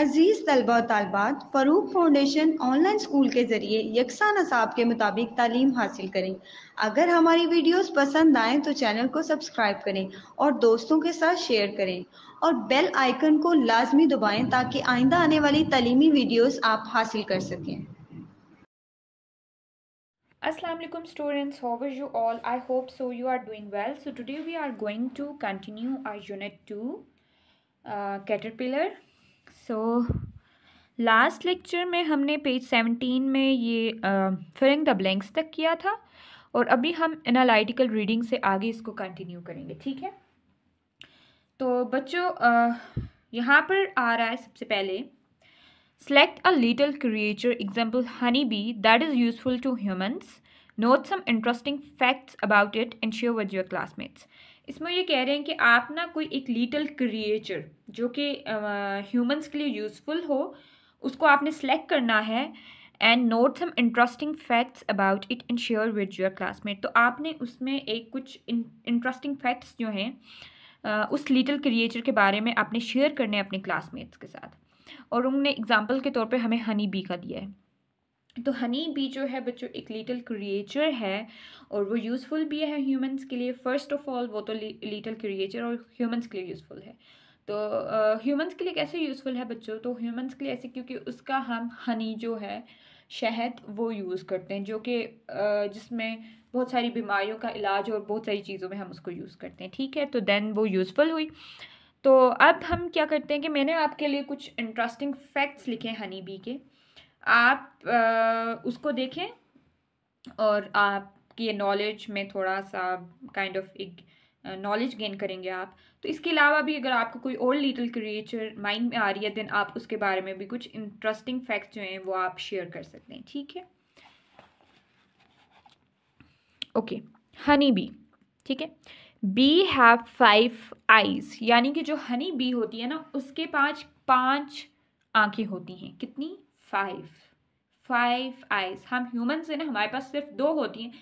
अजीज़ तलबा तलबात Farooq foundation online school के ज़रिए यकसा नसाब के मुताबिक तालीम हासिल करें अगर हमारी वीडियोस पसंद आए तो चैनल को सब्सक्राइब करें और दोस्तों के साथ शेयर करें और बेल आइकन को लाजमी दबाएं ताकि आइंदा आने वाली तलीमी वीडियोस आप हासिल कर सकें असलम students how are you all? I hope so you are doing well. So today we are going to continue our unit 2 uh, so last lecture में हमने पेज सेवनटीन में ये फिलिंग द ब्लैंक्स तक किया था और अभी हम एनालिटिकल रीडिंग से आगे इसको कंटिन्यू करेंगे ठीक है तो बच्चों यहाँ पर आ रहा है सबसे पहले select a little creature example honey bee that is useful to humans note some interesting facts about it and share with your classmates इसमें ये कह रहे हैं कि आप ना कोई एक लिटल क्रिएचर जो कि ह्यूमंस के लिए यूज़फुल हो उसको आपने सेलेक्ट करना है and note some interesting facts about it and share with your classmate तो आपने उसमें एक कुछ इंटरेस्टिंग फैक्ट्स जो हैं उस लिटल क्रिएचर के बारे में आपने शेयर करने अपने क्लासमेट्स के साथ और उन्होंने एग्जाम्पल के तौर पर हमें हनी बी का दिया है तो हनी बी जो है बच्चों एक लिटिल क्रिएचर है और वो यूज़फुल भी है ह्यूमंस के लिए फ़र्स्ट ऑफ ऑल वो तो लिटिल क्रिएचर और ह्यूमंस के लिए यूज़फुल है तो ह्यूमंस uh, के लिए कैसे यूज़फुल है बच्चों तो ह्यूमंस के लिए ऐसे क्योंकि उसका हम हनी जो है शहद वो यूज़ करते हैं जो कि uh, जिसमें बहुत सारी बीमारियों का इलाज और बहुत सारी चीज़ों में हम उसको यूज़ करते हैं ठीक है तो दैन वो यूज़फुल हुई तो अब हम क्या करते हैं कि मैंने आपके लिए कुछ इंटरेस्टिंग फैक्ट्स लिखे हैं हनी बी के आप आ, उसको देखें और आपकी ये नॉलेज में थोड़ा सा काइंड ऑफ एक नॉलेज गेन करेंगे आप तो इसके अलावा भी अगर आपको कोई और लिटिल क्रिएचर माइंड में आ रही है देन आप उसके बारे में भी कुछ इंटरेस्टिंग फैक्ट जो हैं वो आप शेयर कर सकते हैं ठीक है ओके हनी बी ठीक है बी हैव फाइव आईज यानी कि जो हनी बी होती है ना उसके पाँच पांच आंखें होती हैं कितनी फाइव फाइव आइज हम ह्यूमन से ना हमारे पास सिर्फ दो होती हैं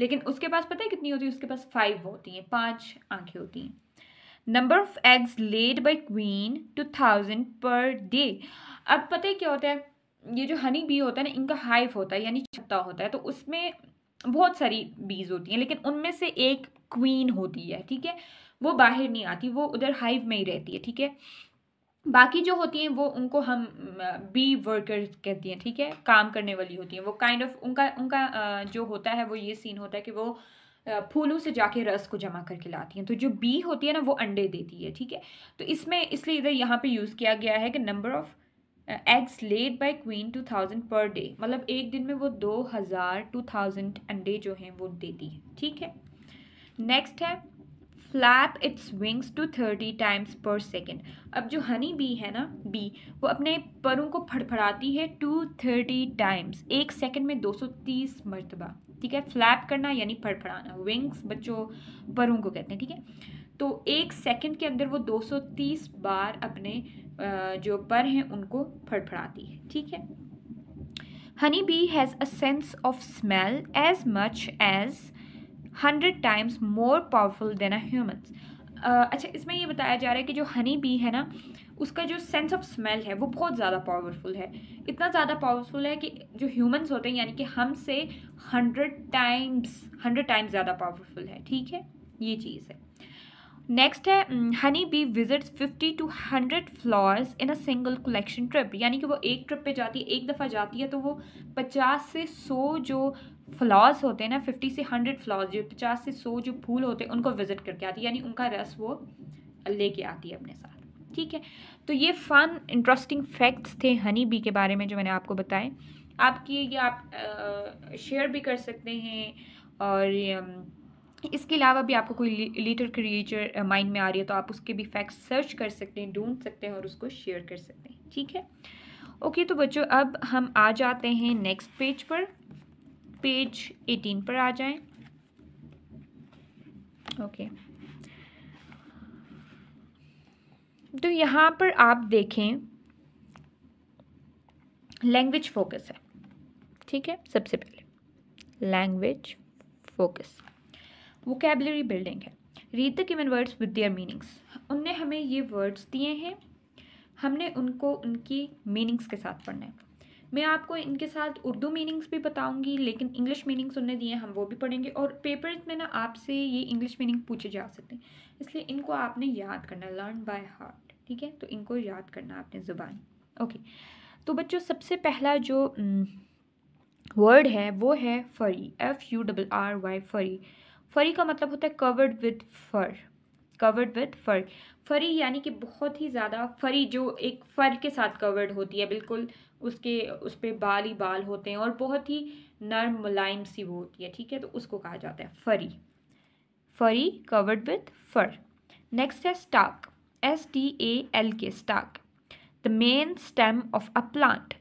लेकिन उसके पास पता है कितनी होती है उसके पास फाइव होती हैं पांच आंखें होती हैं number of eggs laid by queen two thousand per day अब पता है क्या होता है ये जो हनी बी होता है ना इनका हाइव होता है यानी छत्ता होता है तो उसमें बहुत सारी बीज होती हैं लेकिन उनमें से एक क्वीन होती है ठीक है वो बाहर नहीं आती वो उधर हाइव में ही रहती है ठीक है बाकी जो होती हैं वो उनको हम बी वर्कर कहती हैं ठीक है काम करने वाली होती हैं वो काइंड kind ऑफ of, उनका उनका जो होता है वो ये सीन होता है कि वो फूलों से जाके रस को जमा करके लाती हैं तो जो बी होती है ना वो अंडे देती है ठीक है तो इसमें इसलिए इधर यहाँ पे यूज़ किया गया है कि number of eggs laid by queen two thousand per day मतलब एक दिन में वो दो हज़ार टू थाउजेंड अंडे जो हैं वो देती हैं ठीक है नेक्स्ट है flap its wings two thirty times per second अब जो हनी बी है ना बी वो अपने परों को फड़फड़ाती है टू थर्टी टाइम्स एक सेकेंड में दो सौ तीस मरतबा ठीक है फ्लैप करना यानी फड़फड़ाना विंग्स बच्चों परों को कहते हैं ठीक है तो एक सेकेंड के अंदर वो दो सौ तीस बार अपने जो पर हैं उनको फड़फड़ाती है ठीक है honey bee has a sense of smell as much as hundred times more powerful than a humans अच्छा इसमें ये बताया जा रहा है कि जो हनी बी है ना उसका जो सेंस ऑफ स्मेल है वो बहुत ज़्यादा पावरफुल है इतना ज़्यादा पावरफुल है कि जो ह्यूमन्स होते हैं यानी कि हम से हंड्रेड टाइम्स हंड्रेड टाइम्स ज़्यादा पावरफुल है ठीक है ये चीज़ है नेक्स्ट है honey bee visits fifty to hundred flowers in a single collection trip यानी कि वो एक ट्रिप पे जाती है एक दफ़ा जाती है तो वो पचास से सौ जो फ्लॉज होते हैं ना फिफ्टी से हंड्रेड फ्लॉज जो पचास से सौ जो फूल होते हैं उनको विजिट करके आती है यानी उनका रस वो लेके आती है अपने साथ ठीक है तो ये फ़न इंटरेस्टिंग फैक्ट्स थे हनी बी के बारे में जो मैंने आपको बताए आपकी ये आप शेयर भी कर सकते हैं और इसके अलावा भी आपको कोई लिटर क्रिएचर माइंड में आ रही है तो आप उसके भी फैक्ट सर्च कर सकते हैं ढूंढ सकते हैं और उसको शेयर कर सकते हैं ठीक है ओके तो बच्चों अब हम आ जाते हैं नेक्स्ट पेज पर पेज एटीन पर आ जाएं ओके तो यहाँ पर आप देखें लैंग्वेज फोकस है ठीक है सबसे पहले लैंग्वेज फोकस वोकेबलरी बिल्डिंग है read the given words with their meanings उनने हमें ये वर्ड्स दिए हैं हमने उनको उनकी मीनिंग्स के साथ पढ़ना है मैं आपको इनके साथ उर्दू मीनिंग्स भी बताऊंगी लेकिन इंग्लिश मीनिंग्स उनने दिए हम वो भी पढ़ेंगे और पेपर्स में ना आपसे ये इंग्लिश मीनिंग पूछे जा सकते हैं इसलिए इनको आपने याद करना लर्न बाय हार्ट ठीक है तो इनको याद करना आपने ज़ुबान ओके तो बच्चों सबसे पहला जो वर्ड है वो है furry F U double R Y furry furry का मतलब होता है covered with fur covered with fur furry यानी कि बहुत ही ज़्यादा फरी जो एक फ़र के साथ कवर्ड होती है बिल्कुल उसके उस पर बाल ही बाल होते हैं और बहुत ही नर्म मुलायम सी वो होती है ठीक है तो उसको कहा जाता है furry furry covered with fur next है stalk S T A L K stalk the main stem of a plant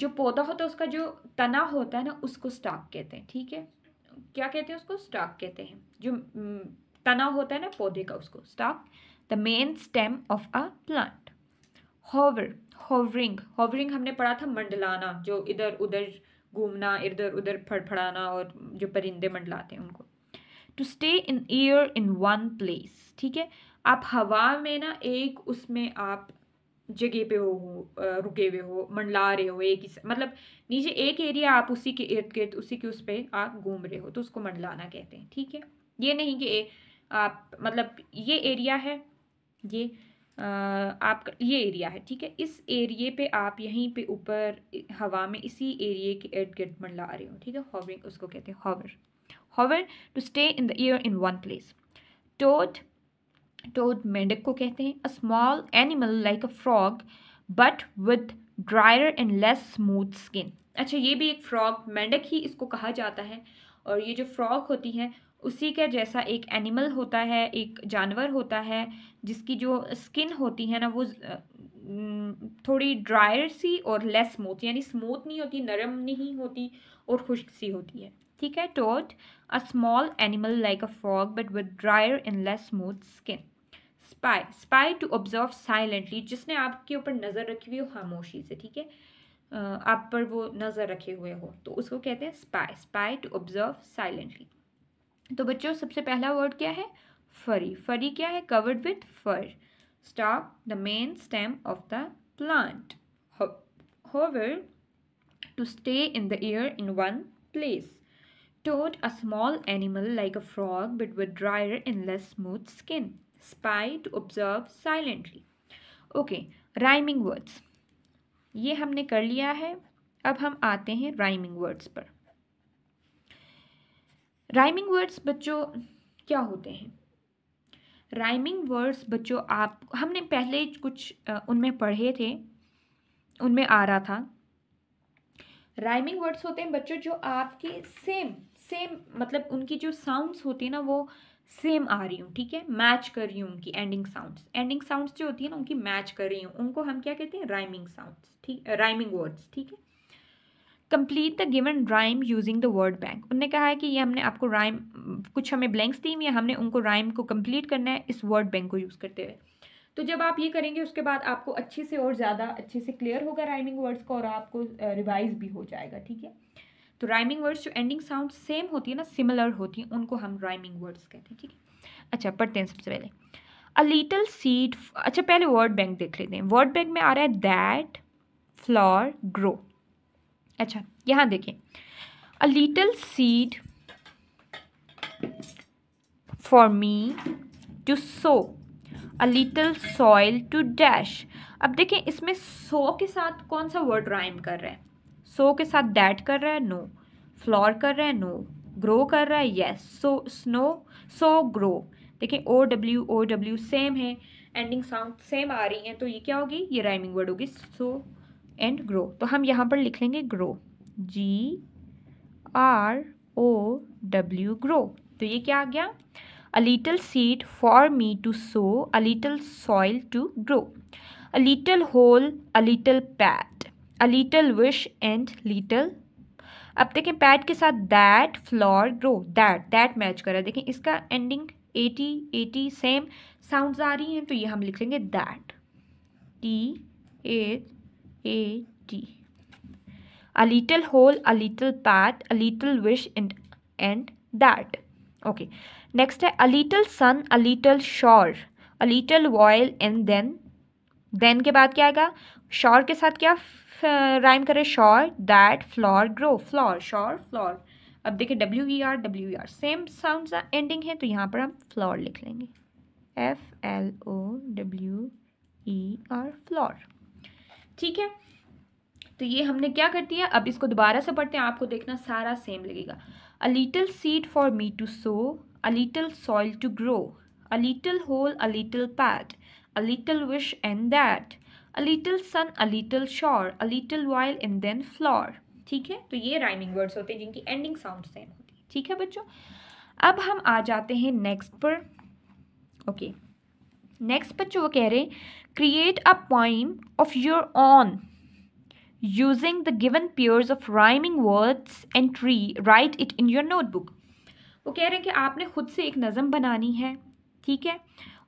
जो पौधा होता है उसका जो तना होता है ना उसको स्टाक कहते हैं ठीक है क्या कहते हैं उसको स्टाक कहते हैं जो तना होता है ना पौधे का उसको stalk the main stem of a plant hover hovering hovering हमने पढ़ा था मंडलाना जो इधर उधर घूमना इधर उधर फड़फड़ाना और जो परिंदे मंडलाते हैं उनको to stay in air in one place ठीक है आप हवा में ना एक उसमें आप जगह पे हो रुके हुए हो मंडला रहे हो एक ही मतलब नीचे एक एरिया आप उसी के इर्द गिर्द उसी के उस पर आप घूम रहे हो तो उसको मंडलाना कहते हैं ठीक है ये नहीं कि आप मतलब ये एरिया है ये आपका ये एरिया है ठीक है इस एरिए पे आप यहीं पे ऊपर हवा में इसी एरिए के एड गिर्द मंडला आ रहे हो ठीक है हॉवरिंग उसको कहते हैं hover hover to stay in the air in one place toad toad मेंढक को कहते हैं a small animal like a frog but with drier and less smooth skin अच्छा ये भी एक फ्रॉग मेंढक ही इसको कहा जाता है और ये जो फ्रॉग होती है उसी के जैसा एक एनिमल होता है एक जानवर होता है जिसकी जो स्किन होती है ना वो थोड़ी ड्रायर सी और लेस स्मूथ यानी स्मूथ नहीं होती नरम नहीं होती और खुश्क सी होती है ठीक है toad a small animal like a frog but with drier and less smooth skin spy spy to observe silently जिसने आपके ऊपर नज़र रखी हुई हो खामोशी से ठीक है आप पर वो नज़र रखे हुए हो तो उसको कहते हैं spy spy to observe silently तो बच्चों सबसे पहला वर्ड क्या है फरी फरी क्या है covered with fur stalk the main stem of the plant hover to stay in the air in one place toad a small animal like a frog but with drier and less smooth skin spy to observe silently okay rhyming words ये हमने कर लिया है अब हम आते हैं rhyming words पर राइमिंग वर्ड्स बच्चों क्या होते हैं राइमिंग वर्ड्स बच्चों आप हमने पहले कुछ उनमें पढ़े थे उनमें आ रहा था राइमिंग वर्ड्स होते हैं बच्चों जो आपके सेम सेम मतलब उनकी जो साउंड्स होती है ना वो सेम आ रही हूँ ठीक है मैच कर रही हूँ उनकी एंडिंग साउंड्स एंडिंग साउंड्स जो होती है ना उनकी मैच कर रही हूँ उनको हम क्या कहते हैं राइमिंग साउंड्स ठीक राइमिंग वर्ड्स ठीक है complete the given rhyme using the word bank उनने कहा है कि ये हमने आपको राइम कुछ हमें ब्लैंक्स दी या हमने उनको राइम को कंप्लीट करना है इस वर्ड बैंक को यूज़ करते हुए तो जब आप ये करेंगे उसके बाद आपको अच्छे से और ज़्यादा अच्छे से क्लियर होगा राइमिंग वर्ड्स को और आपको रिवाइज भी हो जाएगा ठीक है तो राइमिंग वर्ड्स जो एंडिंग साउंड सेम होती है ना सिमिलर होती हैं उनको हम राइमिंग वर्ड्स कहते हैं ठीक है अच्छा पढ़ते हैं सबसे पहले अ लिटल सीड अच्छा पहले वर्ड बैंक देख लेते हैं वर्ड बैंक में आ रहा है दैट फ्लॉर ग्रो अच्छा यहाँ देखें a little seed for me to sow a little soil to dash अब देखें इसमें सो के साथ कौन सा वर्ड राइम कर रहा है सो के साथ डैट कर रहा है नो फ्लॉर कर रहा है नो ग्रो कर रहा है yes sow snow sow grow देखें O W O W same है एंडिंग साउंड सेम आ रही हैं तो ये क्या होगी ये राइमिंग वर्ड होगी सो so, एंड ग्रो तो हम यहाँ पर लिख लेंगे grow G R O W grow तो ये क्या आ गया a little seed for me to sow a little soil to grow a little hole a little pat a little wish and little अब देखें पैट के साथ that flower grow that that match है देखें इसका ending A T A T same sound आ रही हैं तो ये हम लिख लेंगे that T H A T a little hole a little pat a little wish and and that okay next है a little sun a little shower a little while and then then के बाद क्या आएगा sure के साथ क्या rhyme करें shower that flower grow flower shower flower अब देखिए W E R W R same sound ending है तो यहाँ पर हम फ्लॉर लिख लेंगे F L O W E R flower ठीक है तो ये हमने क्या कर दिया अब इसको दोबारा से पढ़ते हैं आपको देखना सारा सेम लगेगा a little seed for me to sow a little soil to grow a little hole a little pat a little wish and that a little sun a little shower a little while and then flower ठीक है तो ये rhyming words होते हैं जिनकी ending sound same होती है ठीक है बच्चों अब हम आ जाते हैं नेक्स्ट पर ओके okay. नेक्स्ट बच्चों वो कह रहे हैं create a poem of your own using the given pairs of rhyming words and try write it in your notebook वो कह रहे हैं कि आपने खुद से एक नज़म बनानी है ठीक है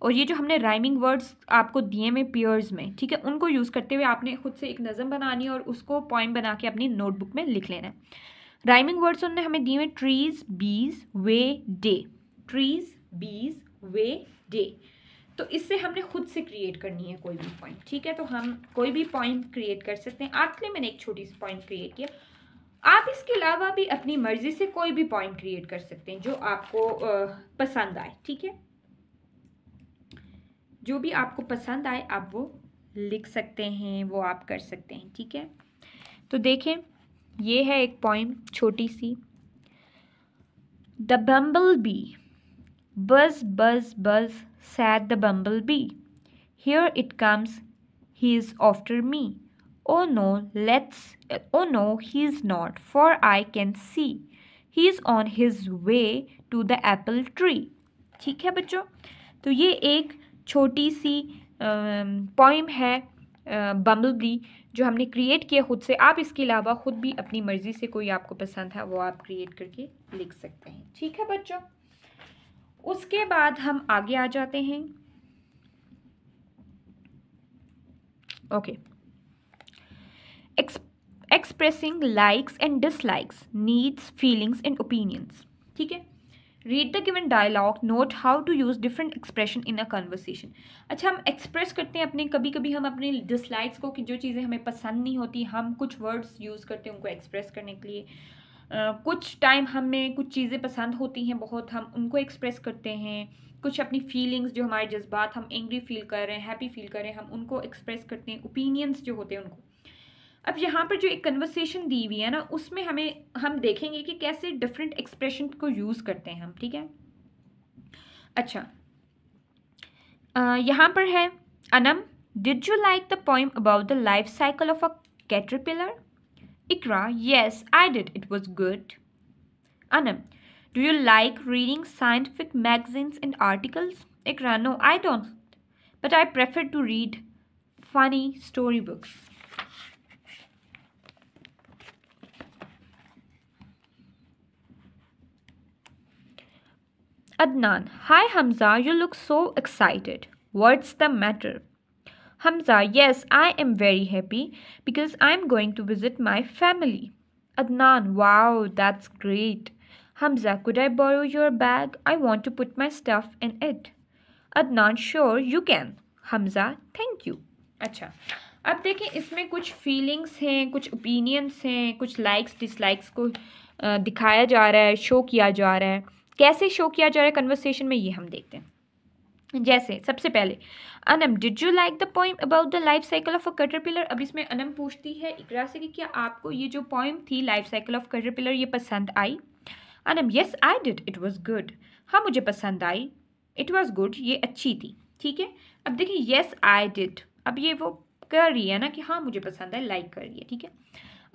और ये जो हमने राइमिंग वर्ड्स आपको दिए में पेयर्स में ठीक है उनको यूज़ करते हुए आपने खुद से एक नज़म बनानी है और उसको पॉइंट बना के अपनी नोटबुक में लिख लेना है राइमिंग वर्ड्स उन्होंने हमें दिए हुए ट्रीज़ बीज वे डे ट्रीज़ बीज वे डे तो इससे हमने खुद से क्रिएट करनी है कोई भी पॉइंट ठीक है तो हम कोई भी पॉइंट क्रिएट कर सकते हैं आपके लिए मैंने एक छोटी सी पॉइंट क्रिएट किया आप इसके अलावा भी अपनी मर्ज़ी से कोई भी पॉइंट क्रिएट कर सकते हैं जो आपको पसंद आए ठीक है जो भी आपको पसंद आए आप वो लिख सकते हैं वो आप कर सकते हैं ठीक है तो देखें ये है एक पॉइंट छोटी सी द बम्बल बी बज बज बज said the bumblebee. Here it comes. He is after me. Oh no, let's. Oh no, he's not, for I can see. He's on his way to the apple tree. ठीक है बच्चों तो ये एक छोटी सी पॉइम है बम्बल बी जो हमने क्रिएट किया खुद से आप इसके अलावा ख़ुद भी अपनी मर्ज़ी से कोई आपको पसंद है वो आप क्रिएट करके लिख सकते हैं ठीक है बच्चों उसके बाद हम आगे आ जाते हैं okay expressing likes and dislikes needs feelings and opinions ठीक है read the given dialogue note how to use different expression in a conversation अच्छा हम एक्सप्रेस करते हैं अपने कभी कभी हम अपने डिसलाइक्स को कि जो चीज़ें हमें पसंद नहीं होती हम कुछ वर्ड्स यूज़ करते हैं उनको एक्सप्रेस करने के लिए कुछ टाइम हमें कुछ चीज़ें पसंद होती हैं बहुत हम उनको एक्सप्रेस करते हैं कुछ अपनी फीलिंग्स जो हमारे जज्बात हम एंग्री फील कर रहे हैं हैप्पी फील कर रहे हैं हम उनको एक्सप्रेस करते हैं ओपिनियंस जो होते हैं उनको अब यहाँ पर जो एक कन्वर्सेशन दी हुई है ना उसमें हमें हम देखेंगे कि कैसे डिफरेंट एक्सप्रेशन को यूज़ करते हैं हम ठीक है अच्छा यहाँ पर है Anam did you like the poem about the life cycle of a caterpillar Ikra, yes, I did. It was good. Anam, do you like reading scientific magazines and articles? Ikra, no, I don't. But I prefer to read funny storybooks. Adnan, hi Hamza, you look so excited. What's the matter? Hamza, yes, I am very happy because I'm going to visit my family. Adnan, wow, that's great. Hamza, could I borrow your bag? I want to put my stuff in it. Adnan, sure, you can. Hamza, thank you. अच्छा अब देखें इसमें कुछ feelings हैं कुछ opinions हैं कुछ likes dislikes को दिखाया जा रहा है शो किया जा रहा है कैसे शो किया जा रहा है कन्वर्सेशन में ये हम देखते हैं जैसे सबसे पहले Anam did you like the poem about the life cycle of a caterpillar अब इसमें अनम पूछती है इकरा से कि क्या आपको ये जो पॉइम थी लाइफ साइकिल ऑफ कटरपिलर ये पसंद आई Anam yes I did it was good हाँ मुझे पसंद आई इट वाज गुड ये अच्छी थी ठीक है अब देखिए येस आई डिड अब ये वो कर रही है ना कि हाँ मुझे पसंद है लाइक like कर रही है ठीक है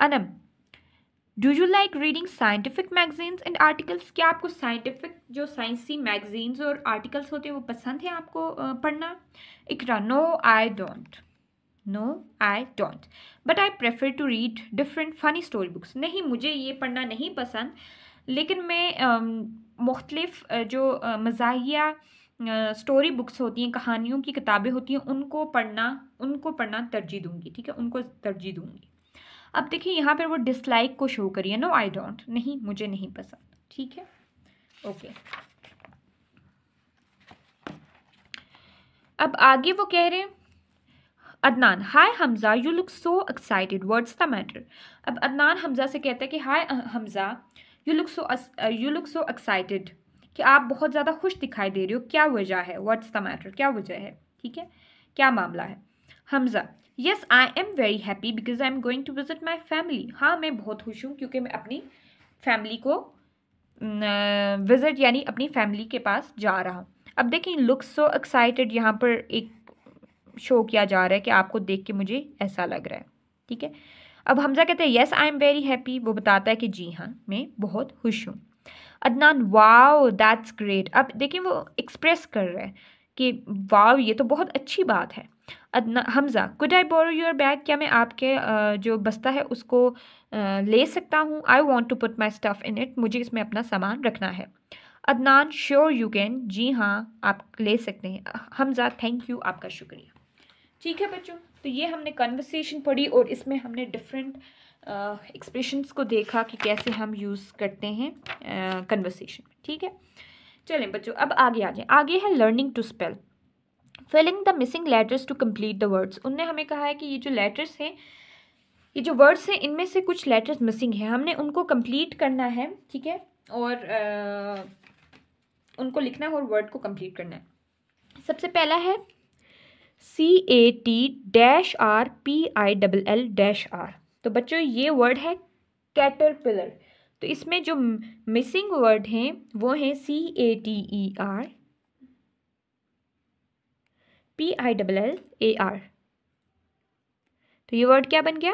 Anam do you like reading scientific magazines and articles क्या आपको साइंटिफिक जो साइंसी मैगजीन्स और आर्टिकल्स होते हैं वो पसंद है आपको पढ़ना Ikra no I don't know I don't but I prefer to read different funny story books नहीं मुझे ये पढ़ना नहीं पसंद लेकिन मैं मुख्तलिफ जो मज़ाहिया स्टोरी बुक्स होती हैं कहानियों की किताबें होती हैं उनको पढ़ना उनको पढ़ना तरजीह दूँगी ठीक है उनको तरजीह दूँगी अब देखिए यहाँ पर वो डिसलाइक को शो करिए नो आई डोंट नहीं मुझे नहीं पसंद ठीक है ओके अब आगे वो कह रहे हैं Adnan hi Hamza you look so excited what's the matter अब अदनान हमज़ा से कहता है कि hi Hamza you look so you look so excited कि आप बहुत ज़्यादा खुश दिखाई दे रहे हो क्या वजह है वर्ड्स द मैटर क्या वजह है ठीक है क्या मामला है Hamza yes I am very happy because I am going to visit my family हाँ मैं बहुत खुश हूँ क्योंकि मैं अपनी फैमिली को विजिट यानी अपनी फैमिली के पास जा रहा हूँ अब देखें लुक्स सो एक्साइटेड यहाँ पर एक शो किया जा रहा है कि आपको देख के मुझे ऐसा लग रहा है ठीक है अब हमजा कहते हैं yes I am very happy वो बताता है कि जी हाँ मैं बहुत खुश हूँ अदनान वाओ दैट्स ग्रेट अब देखिए वो एक्सप्रेस कर रहा है कि वाओ ये तो बहुत अच्छी बात है Adnan Hamza could I borrow your bag क्या मैं आपके जो बस्ता है उसको ले सकता हूँ I want to put my stuff in it मुझे इसमें अपना सामान रखना है अदनान श्योर यू कैन जी हाँ आप ले सकते हैं हमज़ा थैंक यू आपका शुक्रिया ठीक है बच्चों तो ये हमने कन्वर्सेशन पढ़ी और इसमें हमने डिफरेंट एक्सप्रेशंस को देखा कि कैसे हम यूज़ करते हैं कन्वर्सेशन ठीक है चलें बच्चों अब आगे आ जाए आगे है learning to spell filling the missing letters to complete the words उनने हमें कहा है कि ये जो लेटर्स हैं ये जो वर्ड्स हैं इनमें से कुछ लेटर्स मिसिंग हैं हमने उनको कम्प्लीट करना है ठीक है और आ, उनको लिखना है और वर्ड को कम्प्लीट करना है सबसे पहला है C A T dash R P I double L dash R तो बच्चों ये वर्ड है कैटरपिलर तो इसमें जो मिसिंग वर्ड हैं वो हैं C A T E R P I double L A R तो ये वर्ड क्या बन गया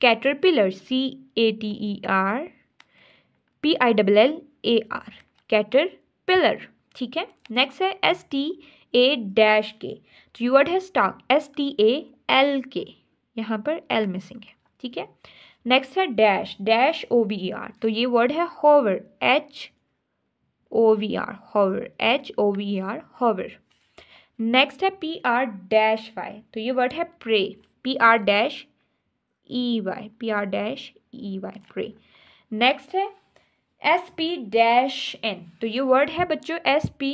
caterpillar C A T E R P I double L A R caterpillar ठीक है नेक्स्ट है एस टी ए डैश के तो यू वर्ड है stalk S T A L K यहाँ पर एल मिसिंग है ठीक है नेक्स्ट है dash dash O V R तो ये वर्ड है hover H O V R hover H O V R hover next है पी आर डैश वाई तो ये वर्ड है prey P R dash E Y P R dash E Y prey next है S P dash N तो ये word है बच्चों S P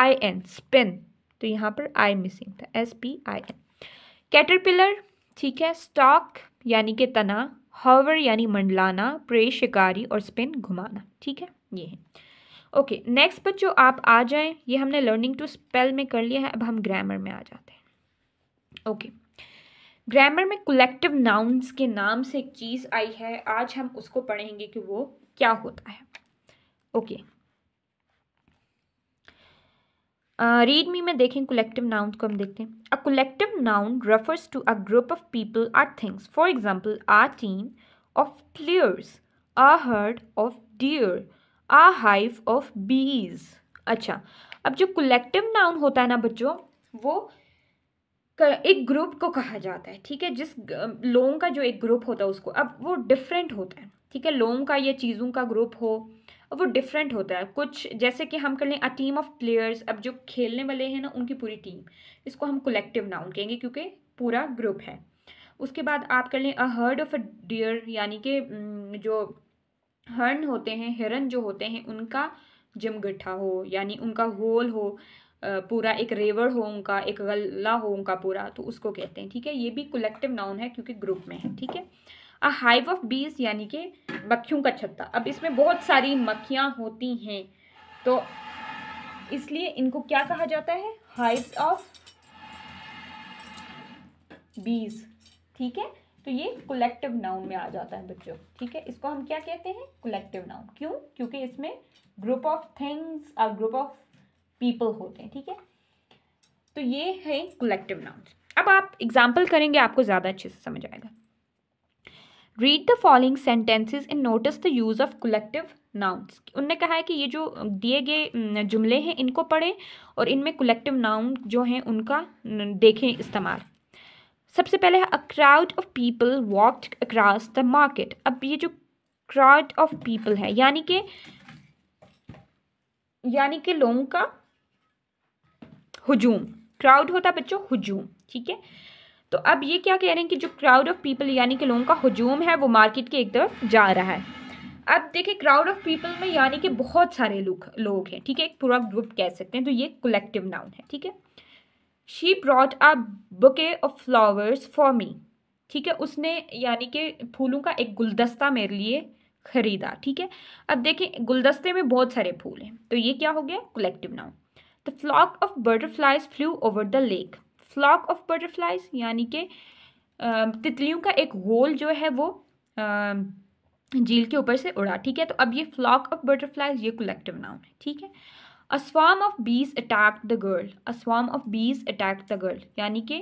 I N spin तो यहाँ पर आई मिसिंग था S P I N caterpillar ठीक है स्टॉक यानी कि तना हवर यानी मंडलाना प्रे शिकारी और स्पिन घुमाना ठीक है ये है ओके नेक्स्ट बच्चों आप आ जाएं ये हमने लर्निंग टू स्पेल में कर लिया है अब हम ग्रामर में आ जाते हैं ओके ग्रामर में कलेक्टिव नाउन्स के नाम से एक चीज़ आई है आज हम उसको पढ़ेंगे कि वो क्या होता है ओके रीड मी में देखें कलेक्टिव नाउन को हम देखते हैं a collective noun refers to a group of people or things for example a team of players a herd of deer a hive of bees अच्छा अब जो कलेक्टिव नाउन होता है ना बच्चों वो एक ग्रुप को कहा जाता है ठीक है जिस लोगों का जो एक ग्रुप होता है उसको अब वो डिफरेंट होता है ठीक है लोगों का या चीज़ों का ग्रुप हो वो डिफरेंट होता है कुछ जैसे कि हम कर लें अ टीम ऑफ प्लेयर्स अब जो खेलने वाले हैं ना उनकी पूरी टीम इसको हम कलेक्टिव नाउन कहेंगे क्योंकि पूरा ग्रुप है उसके बाद आप कर लें a herd of a deer यानी कि जो हर्ण होते हैं हिरण जो होते हैं उनका जमगठा हो यानी उनका होल हो पूरा एक रेवड़ हो उनका एक गला हो उनका पूरा तो उसको कहते हैं ठीक है ये भी कलेक्टिव नाउन है क्योंकि ग्रुप में है ठीक है अ हाइव ऑफ बीज यानी कि मक्खियों का छत्ता अब इसमें बहुत सारी मक्खियाँ होती हैं तो इसलिए इनको क्या कहा जाता है हाइव ऑफ बीज ठीक है तो ये कोलेक्टिव नाउन में आ जाता है बच्चों ठीक है इसको हम क्या कहते हैं कुलेक्टिव नाउन क्यों क्योंकि इसमें ग्रुप ऑफ थिंग्स और ग्रुप ऑफ पीपल होते हैं ठीक है तो ये है कुलेक्टिव नाउन अब आप एग्जाम्पल करेंगे आपको ज़्यादा अच्छे से समझ आएगा read the following sentences and notice the use of collective nouns उनने कहा है कि ये जो दिए गए जुमले हैं इनको पढ़ें और इनमें कुलेक्टिव नाउन जो हैं उनका देखें इस्तेमाल सबसे पहले a crowd of people walked across the market अब ये जो क्राउड ऑफ पीपल है यानी कि यानी कि लोगों का हजूम क्राउड होता है बच्चों हजूम ठीक है तो अब ये क्या कह रहे हैं कि जो क्राउड ऑफ पीपल यानी कि लोगों का हजूम है वो मार्केट के एक तरफ जा रहा है अब देखिए क्राउड ऑफ पीपल में यानी कि बहुत सारे लोग लोग हैं ठीक है एक पूरा ग्रुप कह सकते हैं तो ये कलेक्टिव नाउन है ठीक है she brought a bouquet of flowers for me ठीक है उसने यानी कि फूलों का एक गुलदस्ता मेरे लिए खरीदा ठीक है अब देखिए गुलदस्ते में बहुत सारे फूल हैं तो ये क्या हो गया collective noun the flock of butterflies flew over the lake flock of butterflies यानी कि तितलियों का एक होल जो है वो झील के ऊपर से उड़ा ठीक है तो अब ये फ्लॉक ऑफ बटरफ्लाइज ये कलेक्टिव नाउन है ठीक है अ स्वाम ऑफ बीज अटैक्ट द गर्ल अ स्वाम ऑफ बीज अटैक्ट द गर्ल यानी कि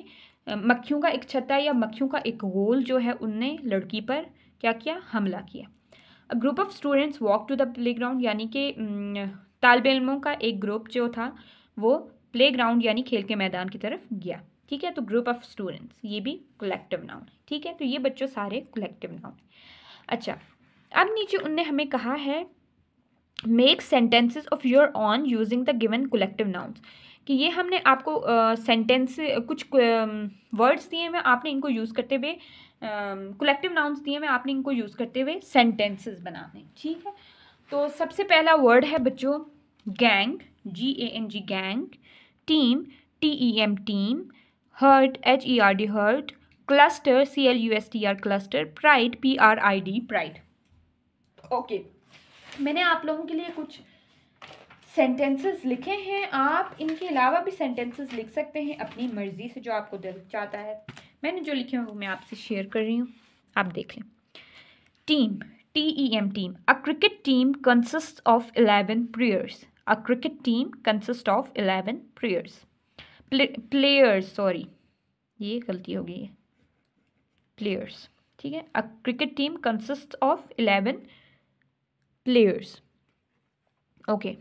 मक्खियों का एक छत्ता या मक्खियों का एक गोल जो है उनने लड़की पर क्या किया हमला किया a group of students walk to the playground यानी कि तालब इलमों का एक ग्रुप जो था वो प्ले ग्राउंड यानी खेल के मैदान की तरफ गया ठीक है तो ग्रुप ऑफ स्टूडेंट्स ये भी कलेक्टिव नाउन है ठीक है तो ये बच्चों सारे कलेक्टिव नाउन है अच्छा अब नीचे उनने हमें कहा है make sentences of your own using the given collective nouns कि ये हमने आपको सेंटेंस uh, कुछ वर्ड्स uh, दिए हैं आपने इनको यूज़ करते हुए कलेक्टिव नाउन्स दिए हैं आपने इनको यूज़ करते हुए सेंटेंसेस बनाने ठीक है तो सबसे पहला वर्ड है बच्चों gang G A N G gang team T E M team herd H E R D herd cluster C L U S T R cluster pride P R I D pride okay मैंने आप लोगों के लिए कुछ sentences लिखे हैं आप इनके अलावा भी सेंटेंसेस लिख सकते हैं अपनी मर्ज़ी से जो आपको दिल चाहता है मैंने जो लिखे हैं वो मैं आपसे शेयर कर रही हूँ आप देख लें team T E M team a cricket team consist of eleven players a cricket team consist of eleven players players sorry ये गलती हो गई है प्लेयर्स ठीक है a cricket team consist of eleven players okay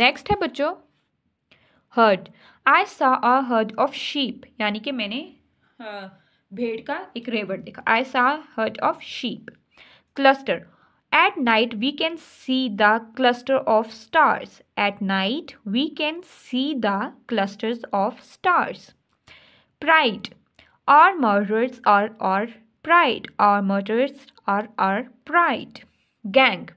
next है बच्चों heard I सा अ हर्ड ऑफ शीप यानी कि मैंने भेड़ का एक रेवर देखा I saw herd of sheep cluster at night we can see the cluster of stars at night we can see the clusters of stars pride are murders are are pride are murders are are pride gang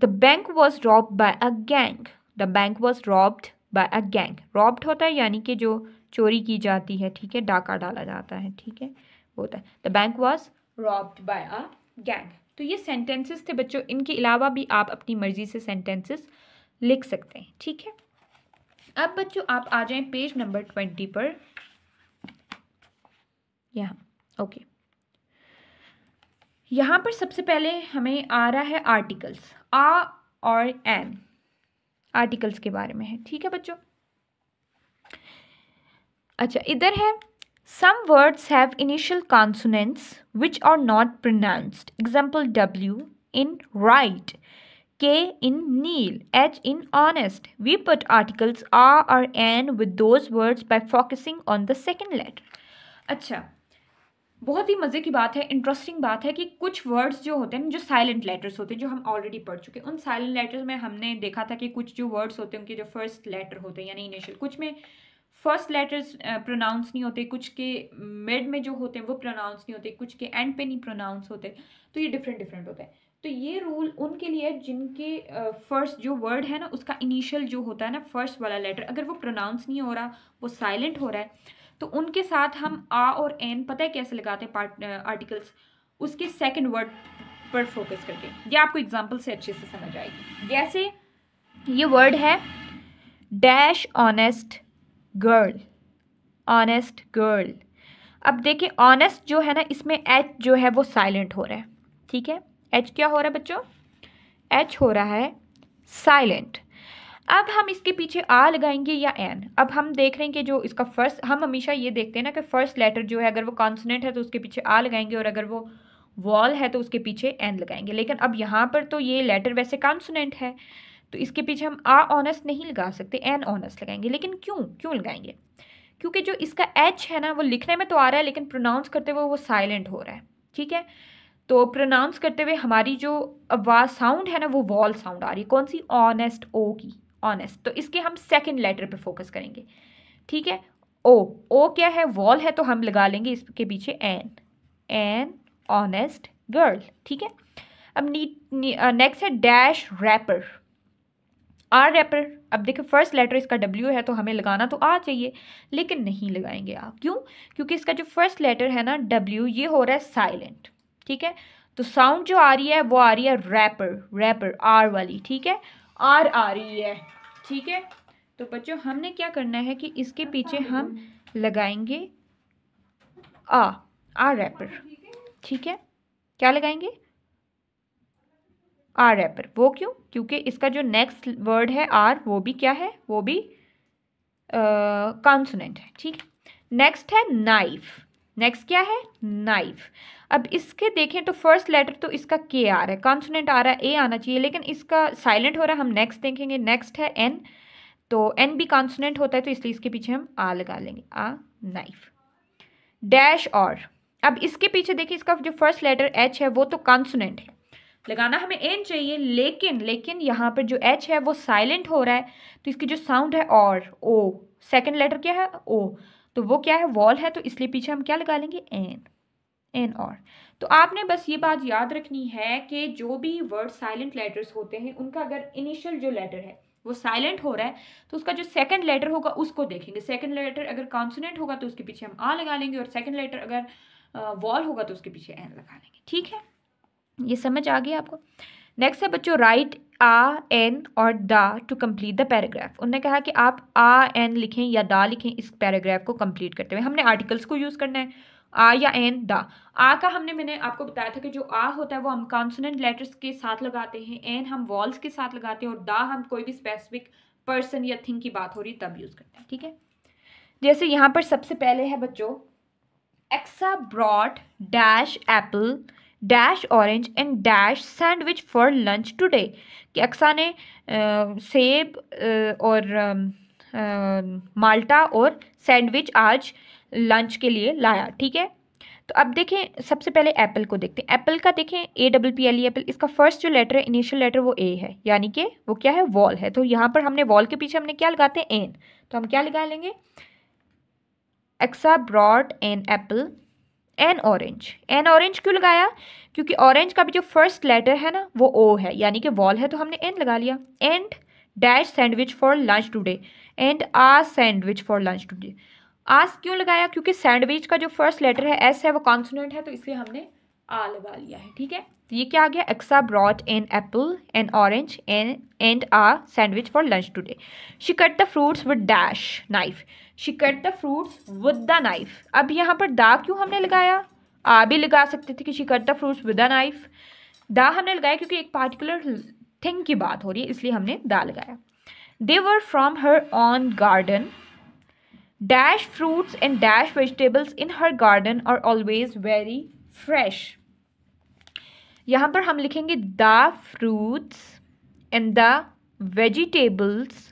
the bank was robbed by a gang the bank was robbed by a gang robbed होता है यानी कि जो चोरी की जाती है ठीक है डाका डाला जाता है ठीक है होता है the bank was robbed by a gang तो ये सेंटेंसेस थे बच्चों इनके अलावा भी आप अपनी मर्जी से सेंटेंसेस लिख सकते हैं ठीक है अब बच्चों आप आ जाएं पेज नंबर ट्वेंटी पर यहाँ ओके यहाँ पर सबसे पहले हमें आ रहा है आर्टिकल्स आ और एन आर्टिकल्स के बारे में है ठीक है बच्चों अच्छा इधर है some words have initial consonants which are not pronounced example W in write K in kneel H in honest we put articles a और an with those words by focusing on the second letter अच्छा बहुत ही मज़े की बात है interesting बात है कि कुछ वर्ड्स जो होते हैं जो साइलेंट लेटर्स होते हैं जो हम ऑलरेडी पढ़ चुके हैं उन साइलेंट लेटर्स में हमने देखा था कि कुछ जो वर्ड्स होते हैं उनके जो फर्स्ट लेटर होते हैं यानी इनिशियल कुछ में फर्स्ट लेटर्स प्रोनाउंस नहीं होते कुछ के मिड में जो होते हैं वो प्रोनाउंस नहीं होते कुछ के एंड पे नहीं प्रोनाउंस होते तो ये डिफरेंट डिफरेंट होता है तो ये रूल उनके लिए जिनके फर्स्ट uh, जो वर्ड है ना उसका इनिशियल जो होता है ना फर्स्ट वाला लेटर अगर वो प्रोनाउंस नहीं हो रहा वो साइलेंट हो रहा है तो उनके साथ हम आ और एन पता है कैसे लगाते हैं पार्ट आर्टिकल्स उसके सेकंड वर्ड पर फोकस करके ये आपको एग्जांपल से अच्छे से समझ आएगी जैसे ये वर्ड है dash honest girl honest girl अब देखिए ऑनेस्ट जो है ना इसमें एच जो है वो साइलेंट हो रहा है ठीक है एच क्या हो रहा है बच्चों एच हो रहा है साइलेंट अब हम इसके पीछे आ लगाएंगे या एन अब हम देख रहे हैं कि जो इसका फर्स्ट हम हमेशा ये देखते हैं ना कि फर्स्ट लेटर जो है अगर वो कॉन्सनेंट है तो उसके पीछे आ लगाएंगे और अगर वो वॉल है तो उसके पीछे एन लगाएंगे लेकिन अब यहाँ पर तो ये लेटर वैसे कॉन्सनेंट है तो इसके पीछे हम आ ऑनस नहीं लगा सकते एन ऑनस लगाएंगे लेकिन क्यों क्यों लगाएंगे क्योंकि जो इसका एच है ना वो लिखने में तो आ रहा है लेकिन प्रोनाउंस करते हुए वो साइलेंट हो रहा है ठीक है तो प्रोनाउंस करते हुए हमारी जो आवाज़ साउंड है ना वो वॉल साउंड आ रही है कौन सी ऑनेस्ट ओ की ऑनेस्ट तो इसके हम सेकेंड लेटर पर फोकस करेंगे ठीक है ओ ओ क्या है वॉल है तो हम लगा लेंगे इसके पीछे एन एन ऑनेस्ट गर्ल ठीक है अब नीट नेक्स्ट है डैश रैपर आर रैपर अब देखो फर्स्ट लेटर इसका डब्ल्यू है तो हमें लगाना तो आ चाहिए लेकिन नहीं लगाएंगे आप क्यों क्योंकि इसका जो फर्स्ट लेटर है ना डब्ल्यू ये हो रहा है साइलेंट ठीक है तो साउंड जो आ रही है वो आ रही है रैपर रैपर आर वाली ठीक है आर आ रही है ठीक है तो बच्चों हमने क्या करना है कि इसके पीछे हम लगाएंगे आ आर रैपर ठीक है क्या लगाएंगे आर रैपर वो क्यों क्योंकि इसका जो नेक्स्ट वर्ड है आर वो भी क्या है वो भी कॉन्सोनेंट है ठीक नेक्स्ट है नाइफ नेक्स्ट क्या है नाइफ अब इसके देखें तो फर्स्ट लेटर तो इसका के आ रहा है कॉन्सोनेंट आ रहा है ए आना चाहिए लेकिन इसका साइलेंट हो रहा है हम नेक्स्ट देखेंगे नेक्स्ट है एन तो एन भी कॉन्सोनेंट होता है तो इसलिए इसके पीछे हम आ लगा लेंगे आ नाइफ डैश और अब इसके पीछे देखिए इसका जो फर्स्ट लेटर एच है वो तो कॉन्सोनेंट है लगाना हमें एन चाहिए लेकिन लेकिन यहाँ पर जो एच है वो साइलेंट हो रहा है तो इसकी जो साउंड है और ओ सेकेंड लेटर क्या है ओ तो वो क्या है वॉल है तो इसलिए पीछे हम क्या लगा लेंगे एन एन और तो आपने बस ये बात याद रखनी है कि जो भी वर्ड साइलेंट लेटर्स होते हैं उनका अगर इनिशियल जो लेटर है वो साइलेंट हो रहा है तो उसका जो सेकंड लेटर होगा उसको देखेंगे सेकंड लेटर अगर कॉन्सोनेंट होगा तो उसके पीछे हम आ लगा लेंगे और सेकंड लेटर अगर वॉल होगा तो उसके पीछे एन लगा लेंगे ठीक है ये समझ आ गया आपको नेक्स्ट है बच्चों राइट आ एन और the to complete the paragraph उन्होंने कहा कि आप आ एन लिखें या दा लिखें इस पैराग्राफ को कंप्लीट करते हुए हमने आर्टिकल्स को यूज़ करना है आ या एन द आ का हमने मैंने आपको बताया था कि जो आ होता है वो हम कॉन्सोनेंट लेटर्स के साथ लगाते हैं एन हम वॉल्स के साथ लगाते हैं और द हम कोई भी स्पेसिफिक पर्सन या थिंग की बात हो रही तब यूज़ करते हैं ठीक है जैसे यहाँ पर सबसे पहले है बच्चों Aqsa brought dash apple dash orange and dash sandwich for lunch today कि अक्सा ने सेब और माल्टा और सैंडविच आज लंच के लिए लाया ठीक है तो अब देखें सबसे पहले एप्पल को देखते हैं एप्पल का देखें A double P L E apple इसका फर्स्ट जो लेटर है इनिशियल लेटर वो ए है यानी कि वो क्या है वॉल है तो यहाँ पर हमने वॉल के पीछे हमने क्या लगाते हैं एन तो हम क्या लगा लेंगे Aqsa brought an apple an orange an orange क्यों लगाया क्योंकि ऑरेंज का भी जो फर्स्ट लेटर है ना वो ओ है यानी कि वॉल है तो हमने एन लगा लिया and dash sandwich for lunch today and a sandwich for lunch today आस क्यों लगाया क्योंकि सैंडविच का जो फर्स्ट लेटर है एस है वो कॉन्सोनेंट है तो इसलिए हमने आ लगा लिया है ठीक है तो ये क्या आ गया Aqsa brought an apple an orange an and a sandwich for lunch today she cut the fruits with dash knife she cut the fruits with the knife अब यहाँ पर दा क्यों हमने लगाया आ भी लगा सकते थे कि she cut the fruits with the knife the हमने लगाया क्योंकि एक पार्टिकुलर थिंग की बात हो रही है इसलिए हमने दा लगाया they were from her own garden dash fruits and dash vegetables in her garden are always very fresh यहाँ पर हम लिखेंगे the fruits and the vegetables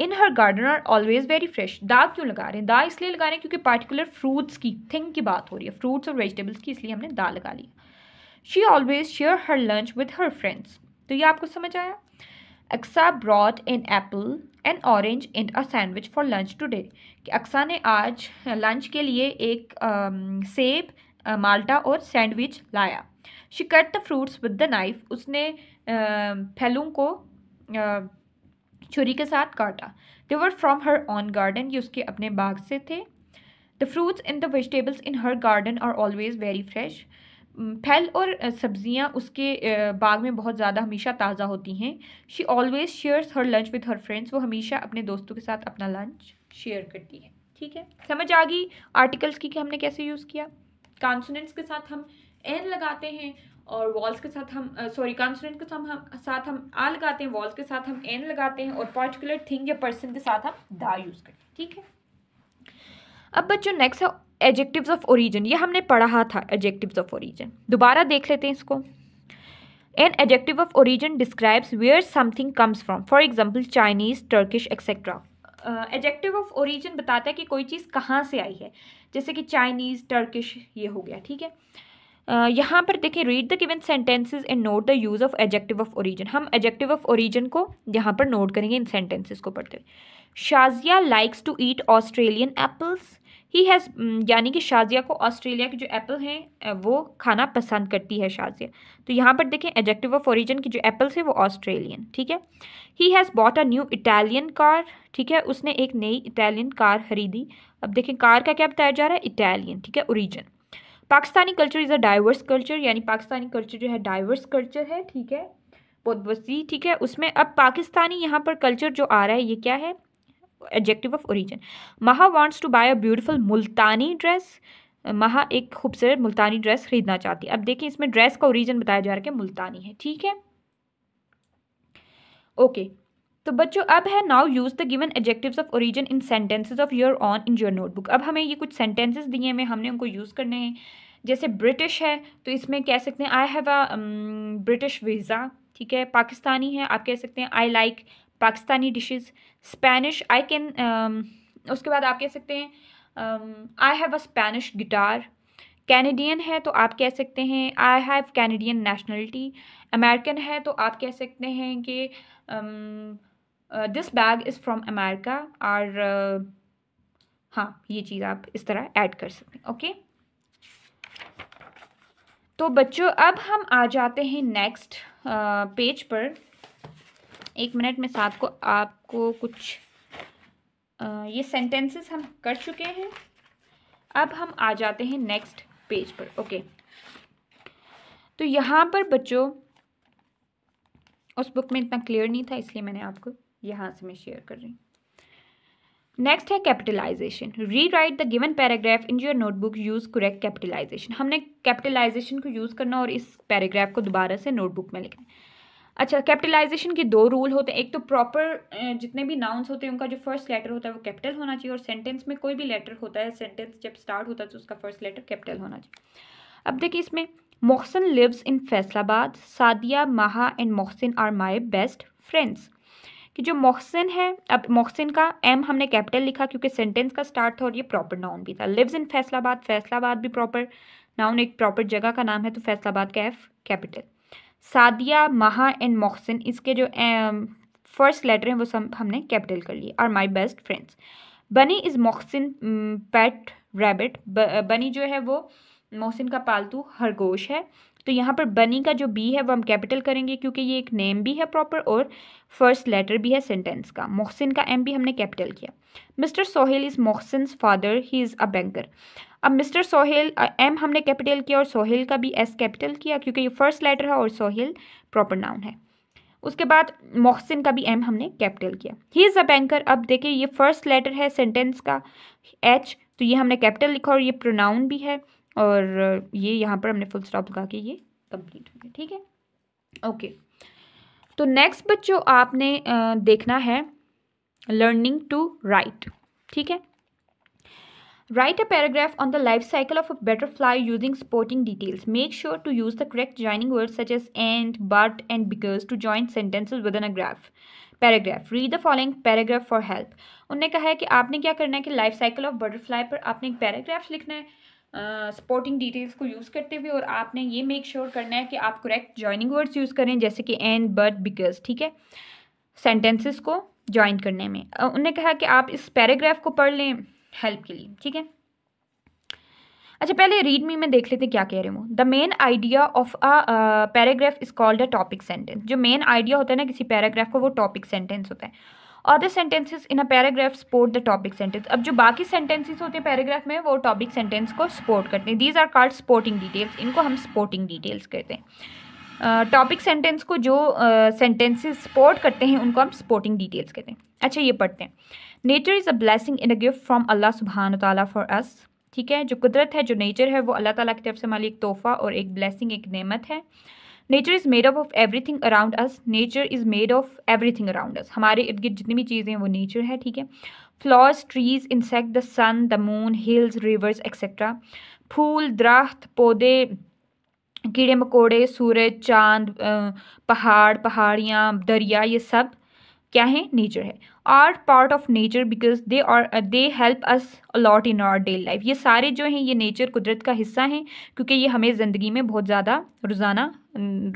in her garden are always very fresh the क्यों लगा रहे हैं दा इसलिए लगा रहे हैं क्योंकि पार्टिकुलर फ्रूट्स की थिंग की बात हो रही है फ्रूट्स और वेजिटेबल्स की इसलिए हमने दा लगा लिया she always share her lunch with her friends तो ये आपको समझ आया Aqsa brought an apple and orange in a sandwich for lunch today कि अक्सा ने आज लंच के लिए एक सेब माल्टा और सैंडविच लाया she cut the fruits with the knife उसने फैलों फलों को छुरी के साथ काटा they were from her own garden ये उसके अपने बाग से थे the fruits and the vegetables in her garden are always very fresh फल और सब्जियां उसके बाग में बहुत ज़्यादा हमेशा ताज़ा होती हैं she always shares her lunch with her friends वो हमेशा अपने दोस्तों के साथ अपना लंच शेयर करती है ठीक है समझ आ गई आर्टिकल्स की कि हमने कैसे यूज़ किया कॉन्सोनेंट्स के साथ हम एन लगाते हैं और वॉल्स के साथ हम सॉरी कॉन्सोनेंट के साथ हम साथ हम आ लगाते हैं वॉल्स के साथ हम एन लगाते हैं और पर्टिकुलर थिंग या पर्सन के साथ हम दा यूज़ करते हैं ठीक है अब बच्चों नेक्स्ट है एडजेक्टिव्स ऑफ ओरिजिन ये हमने पढ़ा था एडजेक्टिव्स ऑफ ओरिजिन दोबारा देख लेते हैं इसको an adjective of origin describes where something comes from for example Chinese Turkish etcetera adjective of origin बताता है कि कोई चीज़ कहाँ से आई है जैसे कि चाइनीज़ टर्किश ये हो गया ठीक है Uh, यहाँ पर देखें read the given sentences and note the use of adjective of origin हम एजेक्टिव ऑफ ओरिजिन को यहाँ पर नोट करेंगे इन सेंटेंसेस को पढ़ते हुए Shazia likes to eat Australian apples he has mm, यानी कि शाजिया को ऑस्ट्रेलिया के जो एप्पल हैं वो खाना पसंद करती है शाजिया तो यहाँ पर देखें एजेक्टिव ऑफ ओरिजिन की जो एप्पल्स है वो ऑस्ट्रेलियन ठीक है he has bought a new Italian car ठीक है उसने एक नई इटालियन कार खरीदी अब देखें कार का क्या बताया जा रहा है इटालियन ठीक है origin Pakistani culture is a diverse culture यानी पाकिस्तानी कल्चर जो है डाइवर्स कल्चर है ठीक है बहुत वसी ठीक है उसमें अब पाकिस्तानी यहाँ पर कल्चर जो आ रहा है ये क्या है adjective of origin Maha wants to buy a beautiful Multani dress Maha एक खूबसूरत मुल्तानी ड्रेस खरीदना चाहती है अब देखिए इसमें ड्रेस का ओरिजिन बताया जा रहा है कि मुल्तानी है ठीक है ओके तो बच्चों अब है now use the given adjectives of origin in sentences of your own in your notebook अब हमें ये कुछ सेंटेंसेस दिए हैं हमने उनको यूज़ करने हैं जैसे ब्रिटिश है तो इसमें कह सकते हैं I have a British visa ठीक है पाकिस्तानी है आप कह सकते हैं I like Pakistani dishes Spanish I can उसके बाद आप कह सकते हैं I have a Spanish guitar Canadian है तो आप कह सकते हैं I have Canadian nationality American है तो आप कह सकते हैं कि this bag is from America और uh, हाँ ये चीज़ आप इस तरह ऐड कर सकते हैं ओके तो बच्चों अब हम आ जाते हैं नेक्स्ट पेज uh, पर एक मिनट में साथ को आपको कुछ आ, ये सेंटेंसेस हम कर चुके हैं अब हम आ जाते हैं नेक्स्ट पेज पर ओके तो यहाँ पर बच्चों उस बुक में इतना क्लियर नहीं था इसलिए मैंने आपको यहाँ से मैं शेयर कर रही हूँ नेक्स्ट है capitalization rewrite the given paragraph in your notebook use correct capitalization हमने कैपिटलाइजेशन को यूज़ करना और इस पैराग्राफ को दोबारा से नोटबुक में लिखना है अच्छा कैपिटलाइजेशन के दो रूल होते हैं एक तो प्रॉपर जितने भी नाउन्स होते हैं उनका जो फर्स्ट लेटर होता है वो कैपिटल होना चाहिए और सेंटेंस में कोई भी लेटर होता है सेंटेंस जब स्टार्ट होता है तो उसका फर्स्ट लेटर कैपिटल होना चाहिए अब देखिए इसमें Mohsin lives in Faisalabad Sadia Maha and Mohsin are my best friends कि जो मोहसिन है अब मोहसिन का एम हमने कैपिटल लिखा क्योंकि सेंटेंस का स्टार्ट था और ये प्रॉपर नाउन भी था लिव्स इन फैसलाबाद फैसलाबाद भी प्रॉपर नाउन एक प्रॉपर जगह का नाम है तो फैसलाबाद का एफ कैपिटल सादिया महा एंड मोहसिन इसके जो फर्स्ट लेटर हैं वो सब हमने कैपिटल कर लिए are my best friends bunny is Mohsin pet rabbit bunny जो है वो मोहसिन का पालतू खरगोश है तो यहाँ पर बनी का जो बी है वो हम कैपिटल करेंगे क्योंकि ये एक नेम भी है प्रॉपर और फर्स्ट लेटर भी है सेंटेंस का मोहसिन का एम भी हमने कैपिटल किया mister Sohail is Mohsin father he is a banker अब मिस्टर सोहेल एम हमने कैपिटल किया और सोहेल का भी एस कैपिटल किया क्योंकि ये फर्स्ट लेटर है और सोहेल प्रॉपर नाउन है उसके बाद मोहसिन का भी एम हमने कैपिटल किया ही इज़ अ बैंकर अब देखिए ये फर्स्ट लेटर है सेंटेंस का एच तो ये हमने कैपिटल लिखा और ये प्रोनाउन भी है और ये यहाँ पर हमने फुल स्टॉप लगा के ये कंप्लीट हो गया ठीक है ओके तो नेक्स्ट बच्चों आपने देखना है लर्निंग टू राइट ठीक है Write a paragraph on the life cycle of a butterfly using supporting details. Make sure to use the correct joining words such as and, but, and because to join sentences within a graph. Paragraph read the following paragraph for help उन्होंने कहा है कि आपने क्या करना है कि life cycle of butterfly पर आपने एक पैराग्राफ लिखना है सपोर्टिंग डिटेल्स को यूज़ करते हुए और आपने ये मेक श्योर sure करना है कि आप करेक्ट ज्वाइनिंग वर्ड्स यूज़ करें जैसे कि एंड बट बिकॉज ठीक है सेंटेंसेस को ज्वाइन करने में uh, उन्होंने कहा कि आप इस पैराग्राफ को पढ़ लें हेल्प के लिए ठीक है अच्छा पहले रीड मी में देख लेते क्या कह रहे हो the main idea of a paragraph is called a topic sentence जो मेन आइडिया होता है ना किसी पैराग्राफ का वो टॉपिक सेंटेंस होता है other sentences in a paragraph support the topic sentence अब जो बाकी सेंटेंसेस होते हैं पैराग्राफ में वो टॉपिक सेंटेंस को सपोर्ट करते हैं these are called supporting details इनको हम सपोर्टिंग डिटेल्स कहते हैं टॉपिक uh, सेंटेंस को जो सेंटेंसेस uh, सपोर्ट करते हैं उनको हम सपोर्टिंग डिटेल्स कहते हैं अच्छा ये पढ़ते हैं nature is a blessing in a gift from Allah सुबहान तला फॉर अस ठीक है जो कुदरत है जो नेचर है वो अल्लाह ताला की तरफ से हमारी एक तोहफ़ा और एक ब्लेसिंग एक नेमत है nature is made up of everything around us nature is made of everything around us हमारे इर्द गिर्द जितनी भी चीज़ें हैं वो नेचर है ठीक है flowers trees insect the sun the moon hills rivers etcetera फूल दरख्त पौधे कीड़े मकोड़े सूरज चांद पहाड़ पहाड़ियाँ दरिया ये सब क्या है नेचर है are part of nature because they are they help us a lot in our daily life ये सारे जो हैं ये नेचर कुदरत का हिस्सा हैं क्योंकि ये हमें ज़िंदगी में बहुत ज़्यादा रोज़ाना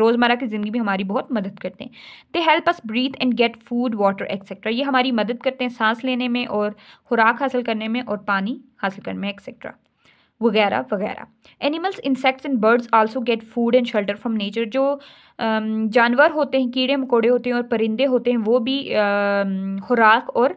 रोज़मर्रा की ज़िंदगी में हमारी बहुत मदद करते हैं they help us breathe and get food water etcetera ये हमारी मदद करते हैं सांस लेने में और खुराक हासिल करने में और पानी हासिल करने में एक्सेट्रा वगैरह वगैरह animals insects and birds also get food and shelter from nature जो जानवर होते हैं कीड़े मकोड़े होते हैं और परिंदे होते हैं वो भी खुराक और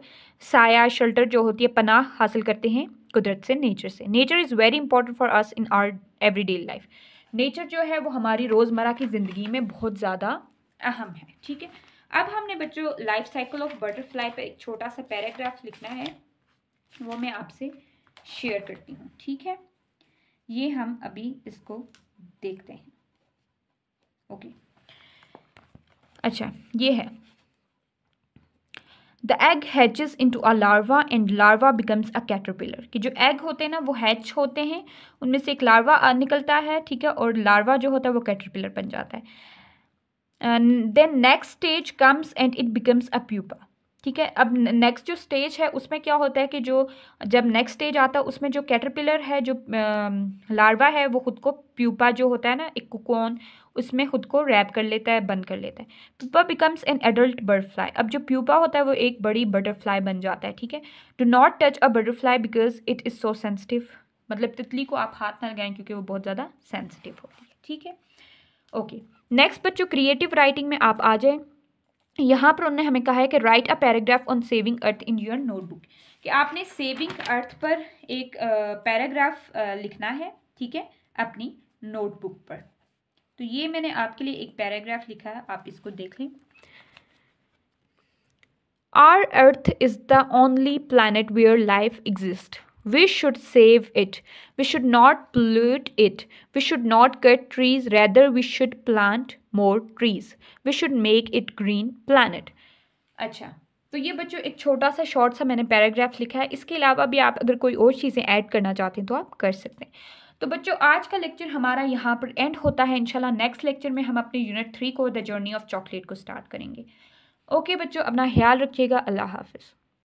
साया शेल्टर जो होती है पनाह हासिल करते हैं कुदरत से नेचर से nature is very important for us in our everyday life nature जो है वो हमारी रोज़मर्रा की ज़िंदगी में बहुत ज़्यादा अहम है ठीक है अब हमने बच्चों लाइफ साइकिल ऑफ बटरफ्लाई पर एक छोटा सा पैराग्राफ लिखना है वो मैं आपसे शेयर करती हूँ ठीक है ये हम अभी इसको देखते हैं ओके अच्छा ये है the egg in into a larva and larva becomes a caterpillar कि जो एग होते हैं ना वो हैच होते हैं उनमें से एक लार्वा निकलता है ठीक है और लार्वा जो होता है वो कैटरपिलर बन जाता है then next stage comes and it becomes a pupa ठीक है अब नेक्स्ट जो स्टेज है उसमें क्या होता है कि जो जब नेक्स्ट स्टेज आता है उसमें जो कैटरपिलर है जो लार्वा है वो खुद को प्यूपा जो होता है ना एक कुकोन उसमें खुद को रैप कर लेता है बंद कर लेता है pupa becomes an adult butterfly अब जो प्यूपा होता है वो एक बड़ी बटरफ्लाई बन जाता है ठीक है do not touch a butterfly because it is so sensitive मतलब तितली को आप हाथ ना लगाएं क्योंकि वो बहुत ज़्यादा सेंसिटिव होती है ठीक है ओके नेक्स्ट बच्चों क्रिएटिव राइटिंग में आप आ जाएँ यहाँ पर उन्होंने हमें कहा है कि write a paragraph on saving earth in your notebook कि आपने सेविंग अर्थ पर एक पैराग्राफ लिखना है ठीक है अपनी नोटबुक पर तो ये मैंने आपके लिए एक पैराग्राफ लिखा है आप इसको देख लें our earth is the only planet where life exist we should save it we should not pollute it we should not cut trees rather we should plant more trees we should make it green planet अच्छा तो ये बच्चों एक छोटा सा short सा मैंने paragraph लिखा है इसके अलावा भी आप अगर कोई और चीज़ें ऐड करना चाहते हैं तो आप कर सकते हैं तो बच्चों आज का लेक्चर हमारा यहाँ पर एंड होता है इंशाल्लाह नेक्स्ट लेक्चर में हम अपने यूनिट थ्री को द जर्नी ऑफ चॉकलेट को स्टार्ट करेंगे ओके बच्चों अपना ख्याल रखिएगा अल्लाह हाफिज़